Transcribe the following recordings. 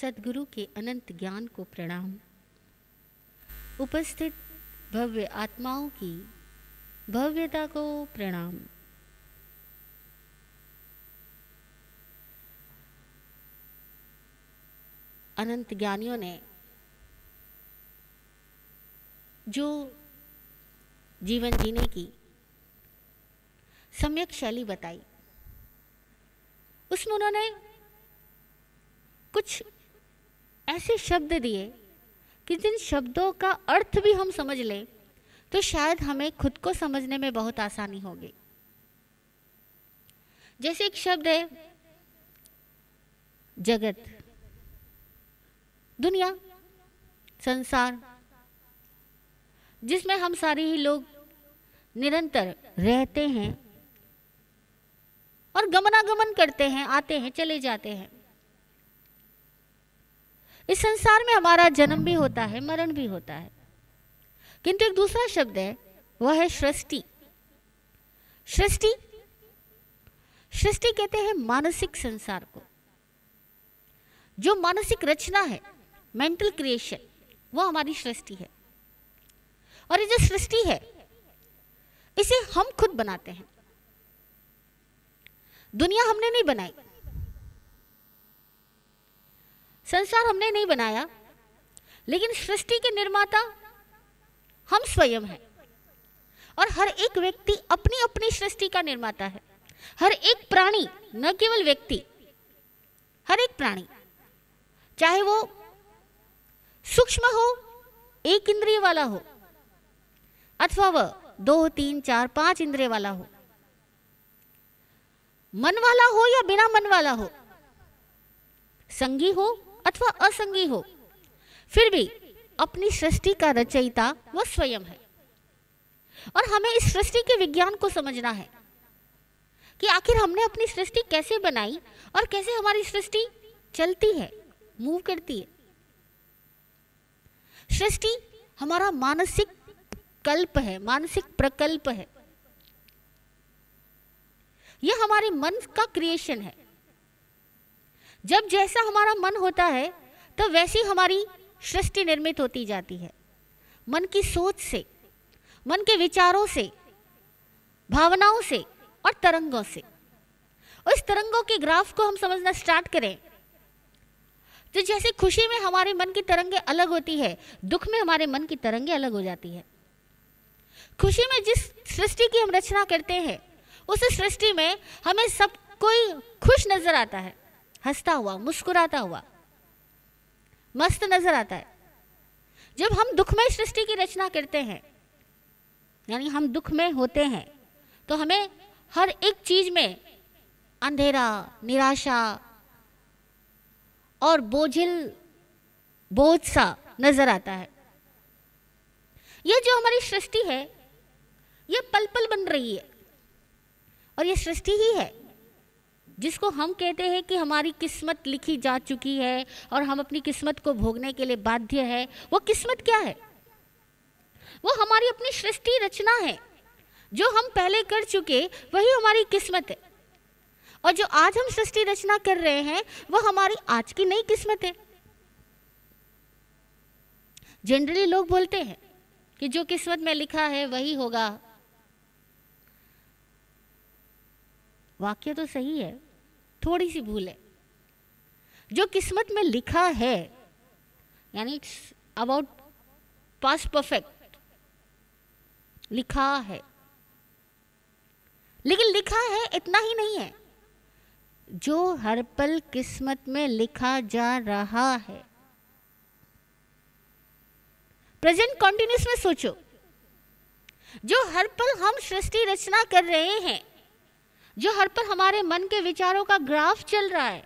सदगुरु के अनंत ज्ञान को प्रणाम उपस्थित भव्य आत्माओं की भव्यता को प्रणाम अनंत ज्ञानियों ने जो जीवन जीने की सम्यक शैली बताई उसमें उन्होंने कुछ ऐसे शब्द दिए कि जिन शब्दों का अर्थ भी हम समझ लें तो शायद हमें खुद को समझने में बहुत आसानी होगी जैसे एक शब्द है जगत दुनिया संसार जिसमें हम सारे ही लोग निरंतर रहते हैं और गमनागमन करते हैं आते हैं चले जाते हैं इस संसार में हमारा जन्म भी होता है मरण भी होता है किंतु एक दूसरा शब्द है वह है सृष्टि सृष्टि सृष्टि कहते हैं मानसिक संसार को जो मानसिक रचना है मेंटल क्रिएशन वो हमारी सृष्टि है और ये जो सृष्टि है इसे हम खुद बनाते हैं दुनिया हमने नहीं बनाई संसार हमने नहीं बनाया लेकिन सृष्टि के निर्माता हम स्वयं हैं और हर एक व्यक्ति अपनी अपनी सृष्टि का निर्माता है हर एक प्राणी न केवल व्यक्ति हर एक प्राणी चाहे वो सूक्ष्म हो एक इंद्रिय वाला हो अथवा वह दो तीन चार पांच इंद्रिय वाला हो मन वाला हो या बिना मन वाला हो संगी हो अथवा असंगी हो फिर भी अपनी सृष्टि का रचयिता वह स्वयं है और हमें इस सृष्टि के विज्ञान को समझना है कि आखिर हमने अपनी सृष्टि कैसे बनाई और कैसे हमारी सृष्टि चलती है मूव करती है सृष्टि हमारा मानसिक कल्प है मानसिक प्रकल्प है यह हमारे मन का क्रिएशन है जब जैसा हमारा मन होता है तो वैसी हमारी सृष्टि निर्मित होती जाती है मन की सोच से मन के विचारों से भावनाओं से और तरंगों से उस तरंगों के ग्राफ को हम समझना स्टार्ट करें तो जैसे खुशी में हमारे मन की तरंगे अलग होती है दुख में हमारे मन की तरंगे अलग हो जाती है खुशी में जिस सृष्टि की हम रचना करते हैं उस सृष्टि में हमें सब कोई खुश नजर आता है हंसता हुआ मुस्कुराता हुआ मस्त नजर आता है जब हम दुख में सृष्टि की रचना करते हैं यानी हम दुख में होते हैं तो हमें हर एक चीज में अंधेरा निराशा और बोझिल बोझ सा नजर आता है यह जो हमारी सृष्टि है यह पल पल बन रही है और यह सृष्टि ही है जिसको हम कहते हैं कि हमारी किस्मत लिखी जा चुकी है और हम अपनी किस्मत को भोगने के लिए बाध्य है वो किस्मत क्या है वो हमारी अपनी सृष्टि रचना है जो हम पहले कर चुके वही हमारी किस्मत है और जो आज हम सृष्टि रचना कर रहे हैं वो हमारी आज की नई किस्मत है जनरली लोग बोलते हैं कि जो किस्मत में लिखा है वही होगा वाक्य तो सही है थोड़ी सी भूल है जो किस्मत में लिखा है यानी इट्स अबाउट पास परफेक्ट लिखा है लेकिन लिखा है इतना ही नहीं है जो हर पल किस्मत में लिखा जा रहा है प्रेजेंट कॉन्टिन्यूस में सोचो जो हर पल हम सृष्टि रचना कर रहे हैं जो हर पर हमारे मन के विचारों का ग्राफ चल रहा है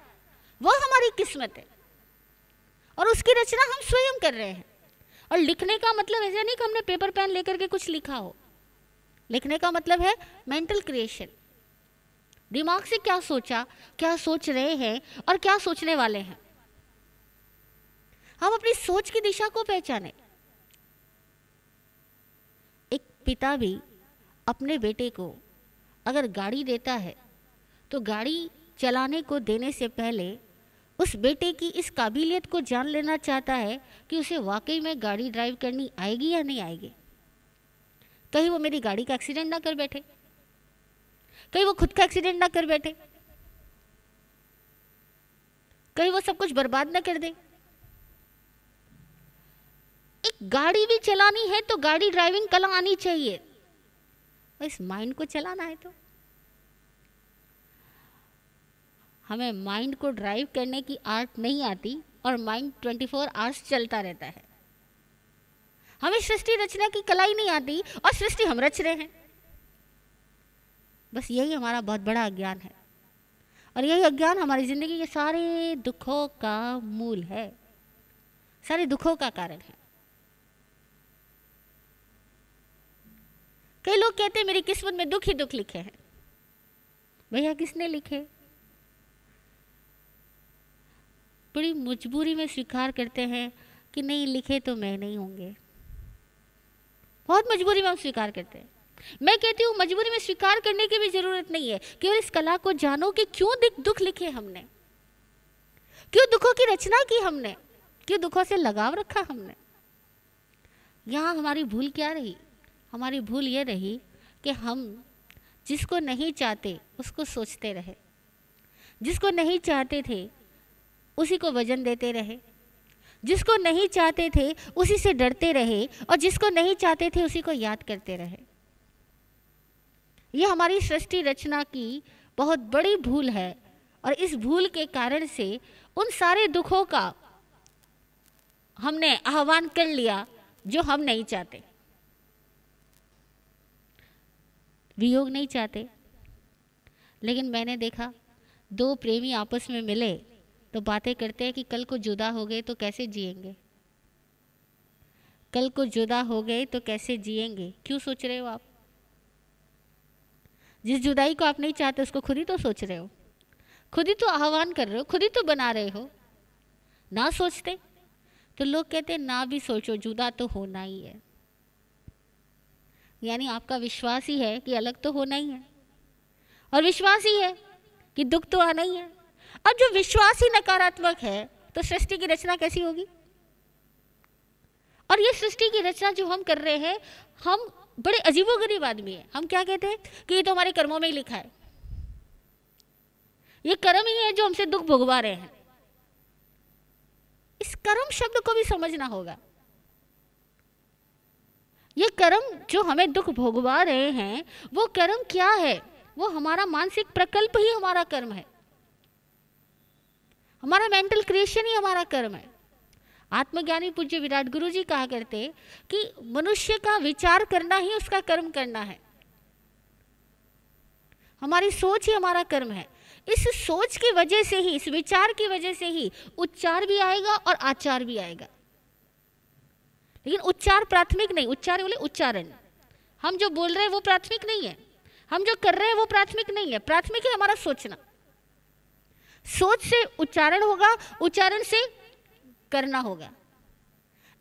वह हमारी किस्मत है और उसकी रचना हम स्वयं कर रहे हैं और लिखने का मतलब ऐसा नहीं कि हमने पेपर पेन लेकर के कुछ लिखा हो लिखने का मतलब है मेंटल क्रिएशन दिमाग से क्या सोचा क्या सोच रहे हैं और क्या सोचने वाले हैं हम अपनी सोच की दिशा को पहचाने एक पिता भी अपने बेटे को अगर गाड़ी देता है तो गाड़ी चलाने को देने से पहले उस बेटे की इस काबिलियत को जान लेना चाहता है कि उसे वाकई में गाड़ी ड्राइव करनी आएगी या नहीं आएगी कहीं वो मेरी गाड़ी का एक्सीडेंट ना कर बैठे कहीं वो खुद का एक्सीडेंट ना कर बैठे कहीं वो सब कुछ बर्बाद ना कर दे एक गाड़ी भी चलानी है तो गाड़ी ड्राइविंग कला आनी चाहिए और इस माइंड को चलाना है तो हमें माइंड को ड्राइव करने की आर्ट नहीं आती और माइंड 24 फोर आवर्स चलता रहता है हमें सृष्टि रचने की कला ही नहीं आती और सृष्टि हम रच रहे हैं बस यही हमारा बहुत बड़ा अज्ञान है और यही अज्ञान हमारी ज़िंदगी के सारे दुखों का मूल है सारे दुखों का कारण है कई लोग कहते हैं मेरी किस्मत में दुख ही दुख लिखे हैं भैया किसने लिखे बड़ी मजबूरी में स्वीकार करते हैं कि नहीं लिखे तो मैं नहीं होंगे बहुत मजबूरी में हम स्वीकार करते हैं मैं कहती हूँ मजबूरी में स्वीकार करने की भी जरूरत नहीं है केवल इस कला को जानो कि क्यों दुख लिखे हमने क्यों दुखों की रचना की हमने क्यों दुखों से लगाव रखा हमने यहाँ हमारी भूल क्या रही हमारी भूल ये रही कि हम जिसको नहीं चाहते उसको सोचते रहे जिसको नहीं चाहते थे उसी को वजन देते रहे जिसको नहीं चाहते थे उसी से डरते रहे और जिसको नहीं चाहते थे उसी को याद करते रहे यह हमारी सृष्टि रचना की बहुत बड़ी भूल है और इस भूल के कारण से उन सारे दुखों का हमने आह्वान कर लिया जो हम नहीं चाहते वियोग नहीं चाहते लेकिन मैंने देखा दो प्रेमी आपस में मिले तो बातें करते हैं कि कल को जुदा हो गए तो कैसे जिएंगे कल को जुदा हो गए तो कैसे जिएंगे क्यों सोच रहे हो आप जिस जुदाई को आप नहीं चाहते उसको खुद ही तो सोच रहे हो खुद ही तो आह्वान कर रहे हो खुद ही तो बना रहे हो ना सोचते तो लोग कहते ना भी सोचो जुदा तो होना ही है यानी आपका विश्वास ही है कि अलग तो होना ही है और विश्वास ही है कि दुख तो आना ही है अब जो विश्वास ही नकारात्मक है तो सृष्टि की रचना कैसी होगी और ये सृष्टि की रचना जो हम कर रहे हैं हम बड़े अजीबोगरीब आदमी है हम क्या कहते हैं कि ये तो हमारे कर्मों में ही लिखा है ये कर्म ही है जो हमसे दुख भोगवा रहे हैं इस कर्म शब्द को भी समझना होगा ये कर्म जो हमें दुख भोगवा रहे हैं वो कर्म क्या है वो हमारा मानसिक प्रकल्प ही हमारा कर्म है हमारा मेंटल क्रिएशन ही हमारा कर्म है आत्मज्ञानी पूज्य विराट गुरु जी कहा करते कि मनुष्य का विचार करना ही उसका कर्म करना है हमारी सोच ही हमारा कर्म है इस सोच की वजह से ही इस विचार की वजह से ही उच्चार भी आएगा और आचार भी आएगा लेकिन उच्चार प्राथमिक नहीं उच्चार बोले उच्चारण हम जो बोल रहे हैं वो प्राथमिक नहीं है हम जो कर रहे हैं वो प्राथमिक नहीं है प्राथमिक है हमारा सोचना सोच से उच्चारण होगा उच्चारण से करना होगा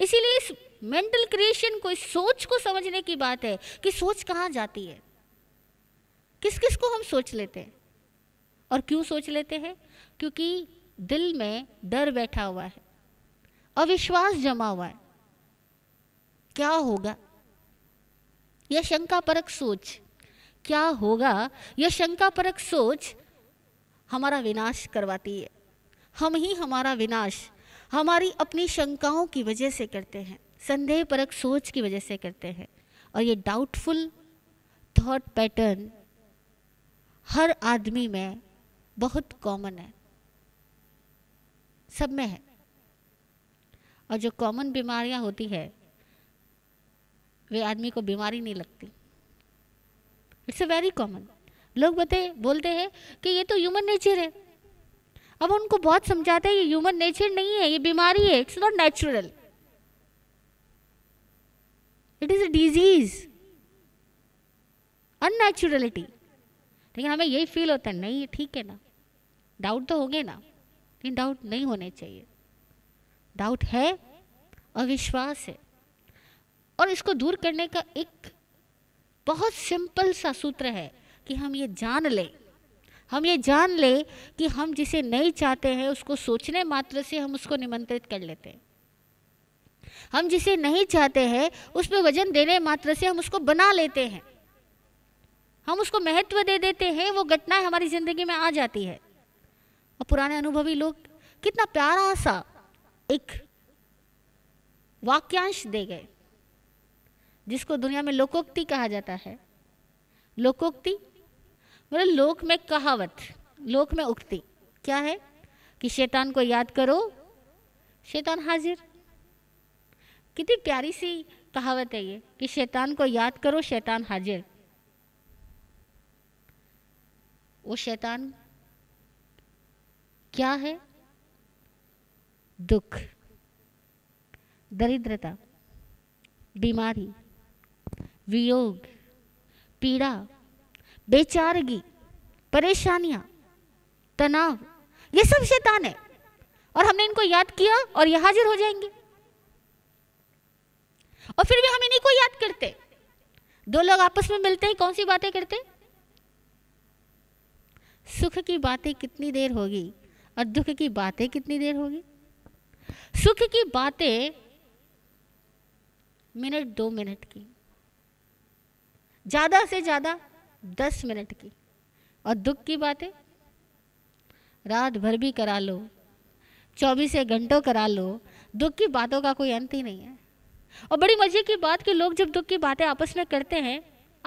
इसीलिए इस मेंटल क्रिएशन को इस सोच को समझने की बात है कि सोच कहाँ जाती है किस किस को हम सोच लेते हैं और क्यों सोच लेते हैं क्योंकि दिल में डर बैठा हुआ है अविश्वास जमा हुआ है क्या होगा यह शंका परक सोच क्या होगा यह शंका परक सोच हमारा विनाश करवाती है हम ही हमारा विनाश हमारी अपनी शंकाओं की वजह से करते हैं संदेह परक सोच की वजह से करते हैं और ये डाउटफुल थॉट पैटर्न हर आदमी में बहुत कॉमन है सब में है और जो कॉमन बीमारियां होती है वे आदमी को बीमारी नहीं लगती इट्स अ वेरी कॉमन लोग बते बोलते हैं कि ये तो ह्यूमन नेचर है अब उनको बहुत समझाते हैं ये ह्यूमन नेचर नहीं है ये बीमारी है it's not natural it is a disease unnaturality लेकिन हमें यही फील होता है नहीं ठीक है ना डाउट तो हो गए ना लेकिन डाउट नहीं होने चाहिए डाउट है अविश्वास है और इसको दूर करने का एक बहुत सिंपल सा सूत्र है कि हम ये जान लें हम ये जान लें कि हम जिसे नहीं चाहते हैं उसको सोचने मात्र से हम उसको निमंत्रित कर लेते हैं हम जिसे नहीं चाहते हैं उस पर वजन देने मात्र से हम उसको बना लेते हैं हम उसको महत्व दे देते हैं वो घटनाएं हमारी ज़िंदगी में आ जाती है और पुराने अनुभवी लोग कितना प्यारा सा एक वाक्यांश दे गए जिसको दुनिया में लोकोक्ति कहा जाता है लोकोक्ति मतलब लोक में कहावत लोक में उक्ति क्या है कि शैतान को याद करो शैतान हाजिर कितनी प्यारी सी कहावत है ये कि शैतान को याद करो शैतान हाजिर वो शैतान क्या है दुख दरिद्रता बीमारी वियोग पीड़ा बेचारगी परेशानियां तनाव ये सब शैतान है और हमने इनको याद किया और ये हाजिर हो जाएंगे और फिर भी हम इन्हीं को याद करते दो लोग आपस में मिलते हैं कौन सी बातें करते सुख की बातें कितनी देर होगी और दुख की बातें कितनी देर होगी सुख की बातें मिनट दो मिनट की ज़्यादा से ज़्यादा दस मिनट की और दुख की बात है रात भर भी करा लो चौबीस घंटों करा लो दुख की बातों का कोई अंत ही नहीं है और बड़ी मजे की बात कि लोग जब दुख की बातें आपस में करते हैं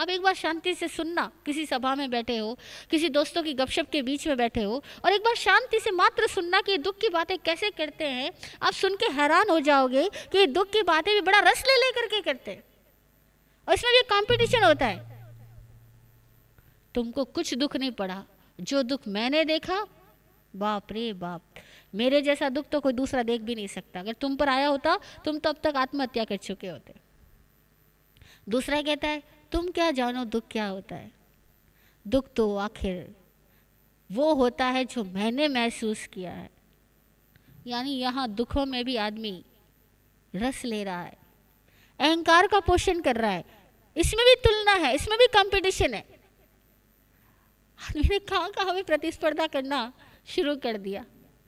आप एक बार शांति से सुनना किसी सभा में बैठे हो किसी दोस्तों की गपशप के बीच में बैठे हो और एक बार शांति से मात्र सुनना कि दुख की बातें कैसे करते हैं आप सुन के हैरान हो जाओगे कि दुख की बातें भी बड़ा रस ले लेकर के करते हैं और इसमें भी कंपटीशन होता है तुमको कुछ दुख नहीं पड़ा जो दुख मैंने देखा बाप रे बाप मेरे जैसा दुख तो कोई दूसरा देख भी नहीं सकता अगर तुम पर आया होता तुम तो अब तक आत्महत्या कर चुके होते दूसरा कहता है तुम क्या जानो दुख क्या होता है दुख तो आखिर वो होता है जो मैंने महसूस किया है यानी यहाँ दुखों में भी आदमी रस ले रहा है अहंकार का पोषण कर रहा है इसमें भी तुलना है इसमें भी कंपटीशन है मैंने कहाँ कहाँ भी प्रतिस्पर्धा करना शुरू कर दिया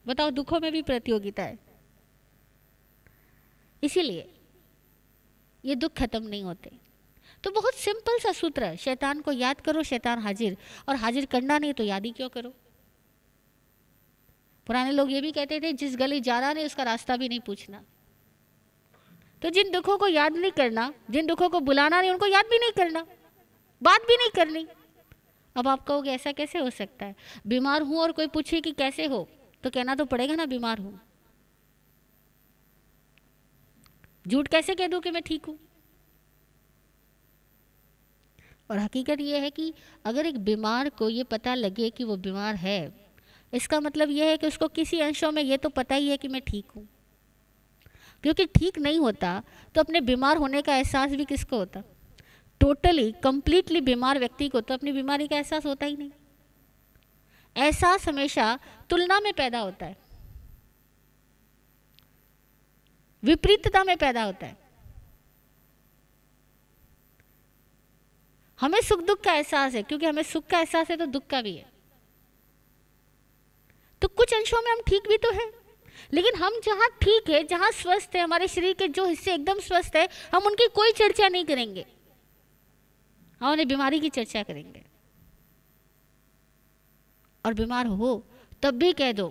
बताओ दुखों में भी प्रतियोगिता है इसीलिए ये दुख खत्म नहीं होते तो बहुत सिंपल सा सूत्र है शैतान को याद करो शैतान हाजिर और हाजिर करना नहीं तो याद ही क्यों करो पुराने लोग ये भी कहते थे जिस गली जाना नहीं उसका रास्ता भी नहीं पूछना तो जिन दुखों को याद नहीं करना जिन दुखों को बुलाना नहीं उनको याद भी नहीं करना बात भी नहीं करनी अब आप कहोगे ऐसा कैसे हो सकता है बीमार हूँ और कोई पूछे कि कैसे हो तो कहना तो पड़ेगा ना बीमार हूँ झूठ कैसे कह दूँ कि मैं ठीक हूँ और हकीकत यह है कि अगर एक बीमार को ये पता लगे कि वो बीमार है इसका मतलब यह है कि उसको किसी अंशों में ये तो पता ही है कि मैं ठीक हूँ क्योंकि ठीक नहीं होता तो अपने बीमार होने का एहसास भी किसको होता टोटली कंप्लीटली बीमार व्यक्ति को तो अपनी बीमारी का एहसास होता ही नहीं एहसास हमेशा तुलना में पैदा होता है विपरीतता में पैदा होता है हमें सुख दुख का एहसास है क्योंकि हमें सुख का एहसास है तो दुख का भी है तो कुछ अंशों में हम ठीक भी तो हैं लेकिन हम जहाँ ठीक है जहाँ स्वस्थ है हमारे शरीर के जो हिस्से एकदम स्वस्थ है हम उनकी कोई चर्चा नहीं करेंगे हम उन्हें बीमारी की चर्चा करेंगे और बीमार हो तब भी कह दो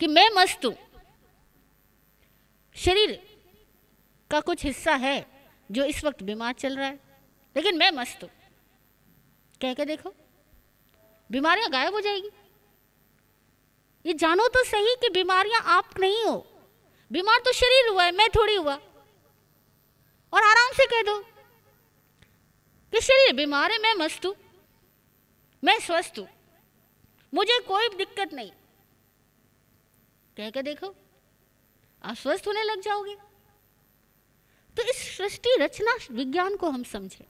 कि मैं मस्त हूं शरीर का कुछ हिस्सा है जो इस वक्त बीमार चल रहा है लेकिन मैं मस्त हूं कह के देखो बीमारियां गायब हो जाएगी ये जानो तो सही कि बीमारियां आप नहीं हो बीमार तो शरीर हुआ है मैं थोड़ी हुआ और आराम से कह दो कि शरीर बीमार है मैं मस्त हूं मैं स्वस्थ हूं मुझे कोई दिक्कत नहीं कह के देखो आप स्वस्थ होने लग जाओगे तो इस सृष्टि रचना विज्ञान को हम समझें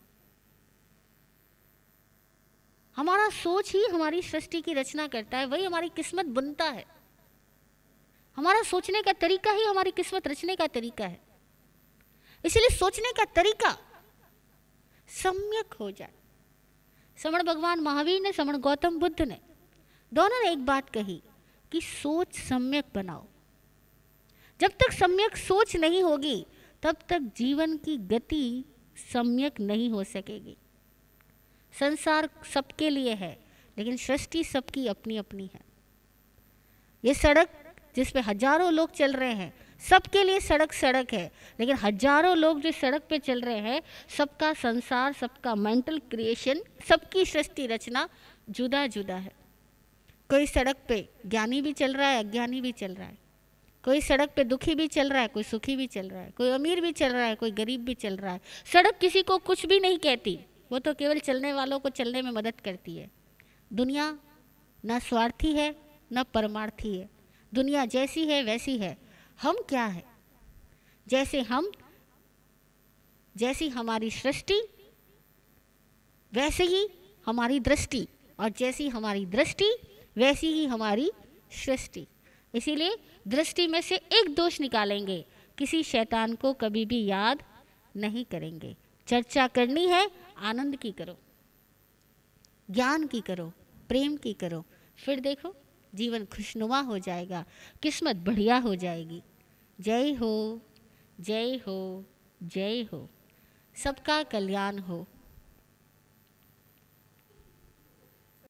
हमारा सोच ही हमारी सृष्टि की रचना करता है वही हमारी किस्मत बुनता है हमारा सोचने का तरीका ही हमारी किस्मत रचने का तरीका है इसलिए सोचने का तरीका सम्यक हो जाए समण भगवान महावीर ने समण गौतम बुद्ध ने दोनों ने एक बात कही कि सोच सम्यक बनाओ जब तक सम्यक सोच नहीं होगी तब तक जीवन की गति सम्यक नहीं हो सकेगी संसार सबके लिए है लेकिन सृष्टि सबकी अपनी अपनी है ये सड़क जिस पे हजारों लोग चल रहे हैं सबके लिए सड़क सड़क है लेकिन हजारों लोग जो सड़क पे चल रहे हैं सबका संसार सबका मेंटल क्रिएशन सबकी सृष्टि रचना जुदा जुदा है कोई सड़क पे ज्ञानी भी चल रहा है अज्ञानी भी चल रहा है कोई सड़क पे दुखी भी चल रहा है कोई सुखी भी चल रहा है कोई अमीर भी चल रहा है कोई गरीब भी चल रहा है सड़क किसी को कुछ भी नहीं कहती वो तो केवल चलने वालों को चलने में मदद करती है दुनिया न स्वार्थी है न परमार्थी है दुनिया जैसी है वैसी है हम क्या है जैसे हम जैसी हमारी सृष्टि वैसे ही हमारी दृष्टि और जैसी हमारी दृष्टि वैसी ही हमारी सृष्टि इसीलिए दृष्टि में से एक दोष निकालेंगे किसी शैतान को कभी भी याद नहीं करेंगे चर्चा करनी है आनंद की करो ज्ञान की करो प्रेम की करो फिर देखो जीवन खुशनुमा हो जाएगा किस्मत बढ़िया हो जाएगी जय हो जय हो जय हो सबका कल्याण हो